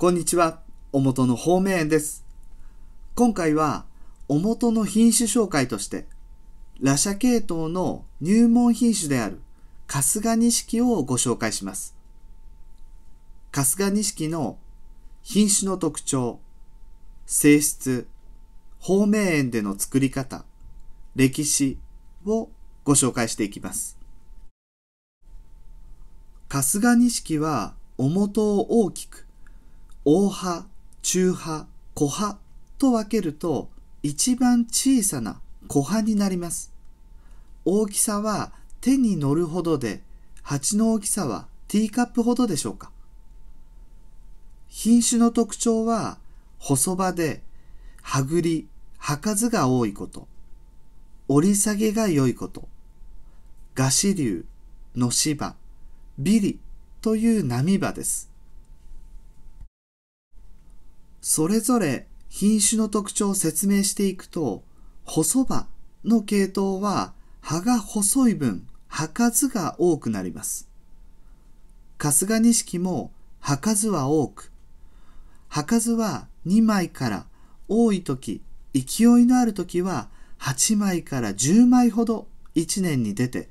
こんにちは、おもとの方面園です。今回は、おもとの品種紹介として、ラシャ系統の入門品種である春日錦をご紹介します。春日錦の品種の特徴、性質、方面園での作り方、歴史をご紹介していきます。春日錦は、おもとを大きく、大葉、中葉、小葉と分けると一番小さな小葉になります。大きさは手に乗るほどで、鉢の大きさはティーカップほどでしょうか。品種の特徴は細葉で葉ぐり、葉数が多いこと、折り下げが良いこと、菓子流、のし葉、ビリという波葉です。それぞれ品種の特徴を説明していくと、細葉の系統は葉が細い分、葉数が多くなります。春日錦も葉数は多く、葉数は2枚から多い時、勢いのある時は8枚から10枚ほど1年に出て、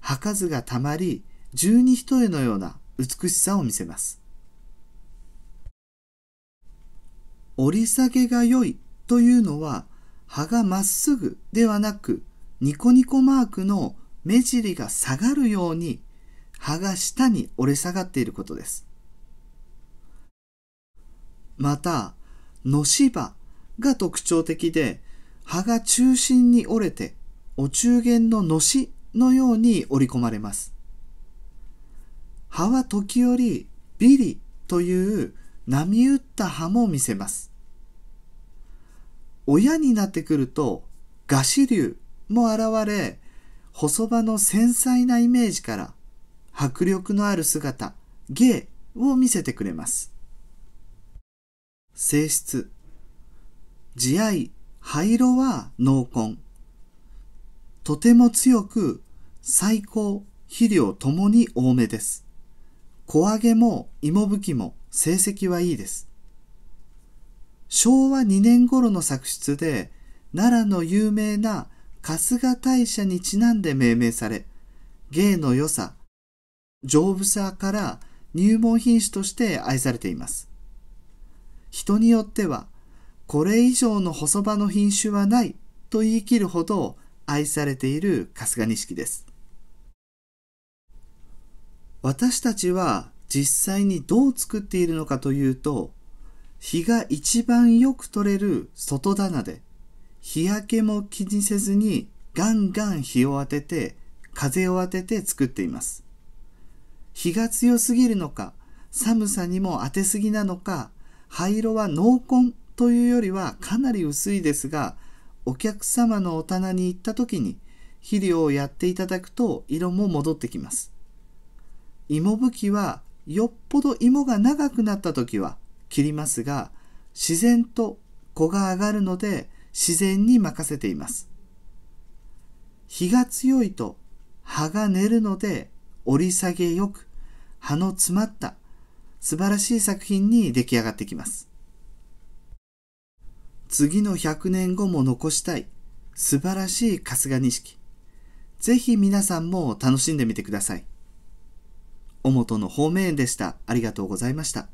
葉数がたまり、十二人絵のような美しさを見せます。折り下げが良いというのは葉がまっすぐではなくニコニコマークの目尻が下がるように葉が下に折れ下がっていることです。また、のし歯が特徴的で葉が中心に折れてお中元ののしのように折り込まれます。葉は時折ビリという波打った葉も見せます。親になってくると餓死竜も現れ細場の繊細なイメージから迫力のある姿芸を見せてくれます性質慈愛灰色は濃紺とても強く最高肥料ともに多めです小揚げも芋吹きも成績はいいです昭和2年頃の作出で奈良の有名な春日大社にちなんで命名され芸の良さ丈夫さから入門品種として愛されています人によってはこれ以上の細葉の品種はないと言い切るほど愛されている春日錦です私たちは実際にどう作っているのかというと日が一番よく取れる外棚で、日焼けも気にせずにガンガン日を当てて、風を当てて作っています。日が強すぎるのか、寒さにも当てすぎなのか、灰色は濃紺というよりはかなり薄いですが、お客様のお棚に行った時に肥料をやっていただくと色も戻ってきます。芋吹きはよっぽど芋が長くなった時は切りますが自然と子が上がるので自然に任せています日が強いと葉が寝るので折り下げよく葉の詰まった素晴らしい作品に出来上がってきます次の100年後も残したい素晴らしい春日錦ぜひ皆さんも楽しんでみてください。おもとの方面でした。ありがとうございました。